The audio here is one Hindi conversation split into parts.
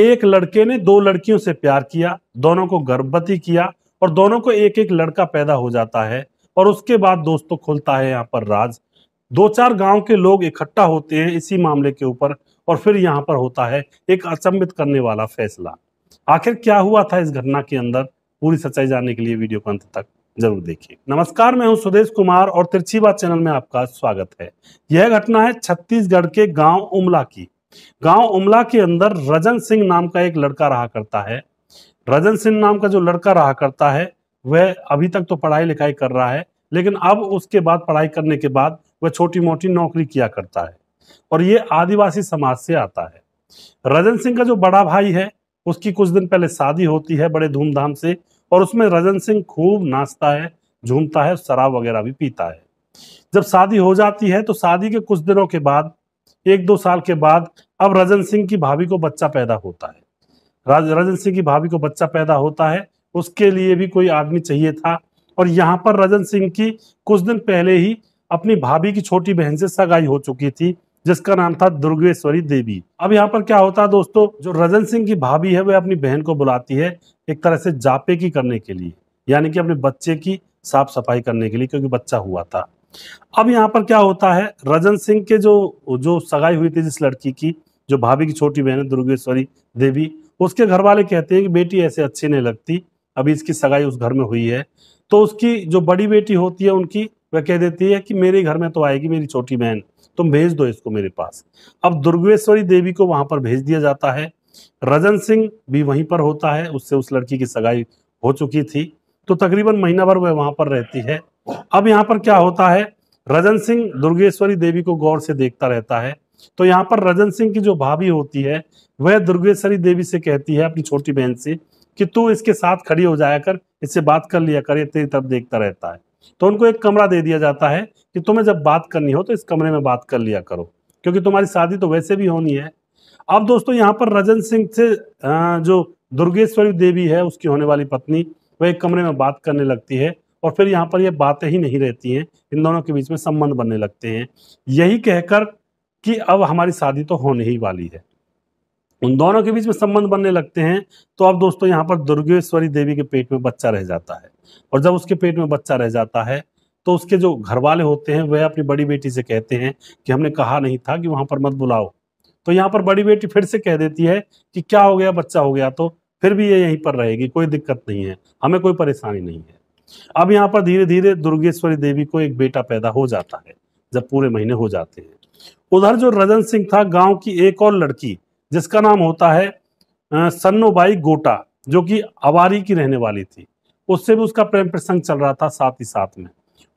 एक लड़के ने दो लड़कियों से प्यार किया दोनों को गर्भवती किया और दोनों को एक एक लड़का पैदा हो जाता है और उसके बाद दोस्तों तो खुलता है यहाँ पर राज दो चार गांव के लोग इकट्ठा होते हैं इसी मामले के ऊपर और फिर यहाँ पर होता है एक अचंबित करने वाला फैसला आखिर क्या हुआ था इस घटना के अंदर पूरी सच्चाई जानने के लिए वीडियो को अंत तक जरूर देखिए नमस्कार मैं हूं सुदेश कुमार और तिरछी चैनल में आपका स्वागत है यह घटना है छत्तीसगढ़ के गांव उमला की गांव उमला के अंदर रजन सिंह नाम का एक लड़का रहा करता है रजन सिंह नाम का जो लड़का रहा करता है वह अभी तक तो पढ़ाई लिखाई कर रहा है लेकिन अब उसके बाद पढ़ाई करने के बाद वह छोटी मोटी नौकरी किया करता है और ये आदिवासी समाज से आता है रजन सिंह का जो बड़ा भाई है उसकी कुछ दिन पहले शादी होती है बड़े धूमधाम से और उसमें रजन सिंह खूब नाचता है झूमता है शराब वगैरह भी पीता है जब शादी हो जाती है तो शादी के कुछ दिनों के बाद एक दो साल के बाद अब रजन सिंह की भाभी को बच्चा पैदा होता है राज रजन सिंह की भाभी को बच्चा पैदा होता है उसके लिए भी कोई आदमी चाहिए था और यहाँ पर रजन सिंह की कुछ दिन पहले ही अपनी भाभी की छोटी बहन से सगाई हो चुकी थी जिसका नाम था दुर्गेश्वरी देवी अब यहाँ पर क्या होता है दोस्तों जो रजन सिंह की भाभी है वह अपनी बहन को बुलाती है एक तरह से जापे की करने के लिए यानी कि अपने बच्चे की साफ सफाई करने के लिए क्योंकि बच्चा हुआ था अब यहाँ पर क्या होता है रजन सिंह के जो जो सगाई हुई थी जिस लड़की की जो भाभी की छोटी बहन है दुर्गेश्वरी देवी उसके घर वाले कहते हैं कि बेटी ऐसे अच्छी नहीं लगती अभी इसकी सगाई उस घर में हुई है तो उसकी जो बड़ी बेटी होती है उनकी वह कह देती है कि मेरे घर में तो आएगी मेरी छोटी बहन तुम भेज दो इसको मेरे पास अब दुर्गेश्वरी देवी को वहां पर भेज दिया जाता है रजन सिंह भी वहीं पर होता है उससे उस लड़की की सगाई हो चुकी थी तो तकरीबन महीना भर वह वहां पर रहती है अब यहाँ पर क्या होता है रजन सिंह दुर्गेश्वरी देवी को गौर से देखता रहता है तो यहाँ पर रजन सिंह की जो भाभी होती है वह दुर्गेश्वरी देवी से कहती है अपनी छोटी बहन से कि तू इसके साथ खड़ी हो जाया कर इससे बात कर लिया कर तेरी तरफ देखता रहता है तो उनको एक कमरा दे दिया जाता है कि तुम्हें जब बात करनी हो तो इस कमरे में बात कर लिया करो क्योंकि तुम्हारी शादी तो वैसे भी होनी है अब दोस्तों यहाँ पर रजन सिंह से जो दुर्गेश्वरी देवी है उसकी होने वाली पत्नी वह एक कमरे में बात करने लगती है और फिर यहाँ पर ये बातें ही नहीं रहती हैं इन दोनों के बीच में संबंध बनने लगते हैं यही कहकर कि अब हमारी शादी तो होने ही वाली है उन दोनों के बीच में संबंध बनने लगते हैं तो अब दोस्तों यहाँ पर दुर्गेश्वरी देवी के पेट में बच्चा रह जाता है और जब उसके पेट में बच्चा रह जाता है तो उसके जो घर वाले होते हैं वह अपनी बड़ी बेटी से कहते हैं कि हमने कहा नहीं था कि वहां पर मत बुलाओ तो यहाँ पर बड़ी बेटी फिर से कह देती है कि क्या हो गया बच्चा हो गया तो फिर भी ये यहीं पर रहेगी कोई दिक्कत नहीं है हमें कोई परेशानी नहीं है अब यहाँ पर धीरे धीरे दुर्गेश्वरी देवी को एक बेटा पैदा हो जाता है जब पूरे महीने हो जाते हैं उधर जो रजन सिंह था गांव की एक और लड़की जिसका नाम होता है सन्नोबाई गोटा जो कि अवारी की रहने वाली थी उससे भी उसका प्रेम प्रसंग चल रहा था साथ ही साथ में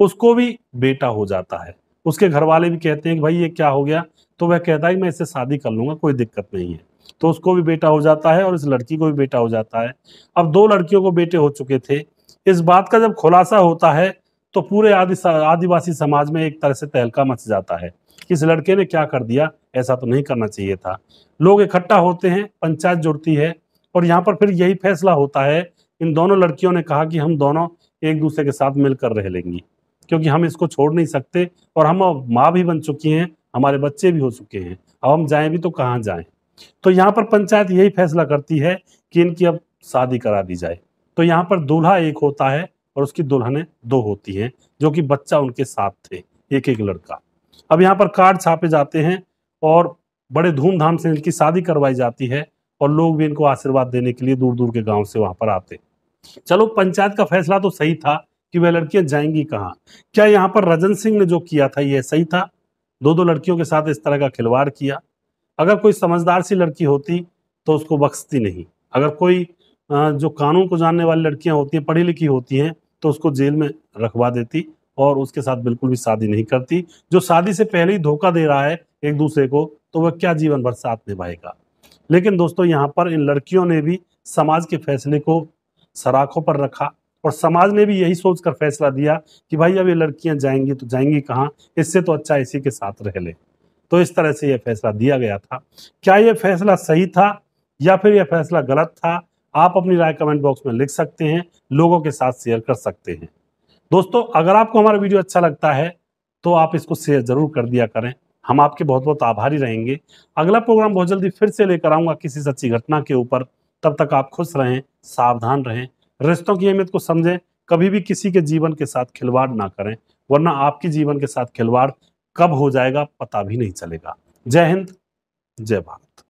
उसको भी बेटा हो जाता है उसके घर वाले भी कहते हैं कि भाई ये क्या हो गया तो वह कहता है कि मैं इससे शादी कर लूंगा कोई दिक्कत नहीं है तो उसको भी बेटा हो जाता है और इस लड़की को भी बेटा हो जाता है अब दो लड़कियों को बेटे हो चुके थे इस बात का जब खुलासा होता है तो पूरे आदि आदिवासी समाज में एक तरह से तहलका मच जाता है इस लड़के ने क्या कर दिया ऐसा तो नहीं करना चाहिए था लोग इकट्ठा होते हैं पंचायत जुड़ती है और यहाँ पर फिर यही फैसला होता है इन दोनों लड़कियों ने कहा कि हम दोनों एक दूसरे के साथ मिलकर रह लेंगी क्योंकि हम इसको छोड़ नहीं सकते और हम अब माँ भी बन चुकी हैं हमारे बच्चे भी हो चुके हैं अब हम जाएं भी तो कहाँ जाएं तो यहाँ पर पंचायत यही फैसला करती है कि इनकी अब शादी करा दी जाए तो यहाँ पर दूल्हा एक होता है और उसकी दुल्हने दो होती हैं जो कि बच्चा उनके साथ थे एक एक लड़का अब यहाँ पर कार्ड छापे जाते हैं और बड़े धूमधाम से इनकी शादी करवाई जाती है और लोग भी इनको आशीर्वाद देने के लिए दूर दूर के गांव से वहां पर आते चलो पंचायत का फैसला तो सही था कि वह लड़कियां जाएंगी कहाँ क्या यहाँ पर रजन सिंह ने जो किया था यह सही था दो दो लड़कियों के साथ इस तरह का खिलवाड़ किया अगर कोई समझदार सी लड़की होती तो उसको बख्शती नहीं अगर कोई जो कानून को जानने वाली लड़कियां होती हैं पढ़ी लिखी होती हैं तो उसको जेल में रखवा देती और उसके साथ बिल्कुल भी शादी नहीं करती जो शादी से पहले ही धोखा दे रहा है एक दूसरे को तो वह क्या जीवन भर साथ निभाएगा लेकिन दोस्तों यहाँ पर इन लड़कियों ने भी समाज के फैसले को सराखों पर रखा और समाज ने भी यही सोचकर फैसला दिया कि भाई अब ये लड़कियां जाएंगी तो जाएंगी कहाँ इससे तो अच्छा इसी के साथ रह ले तो इस तरह से यह फैसला दिया गया था क्या यह फैसला सही था या फिर यह फैसला गलत था आप अपनी राय कमेंट बॉक्स में लिख सकते हैं लोगों के साथ शेयर कर सकते हैं दोस्तों अगर आपको हमारा वीडियो अच्छा लगता है तो आप इसको शेयर जरूर कर दिया करें हम आपके बहुत बहुत आभारी रहेंगे अगला प्रोग्राम बहुत जल्दी फिर से लेकर आऊंगा किसी सच्ची घटना के ऊपर तब तक आप खुश रहें सावधान रहें रिश्तों की अहमियत को समझें कभी भी किसी के जीवन के साथ खिलवाड़ ना करें वरना आपके जीवन के साथ खिलवाड़ कब हो जाएगा पता भी नहीं चलेगा जय हिंद जय भारत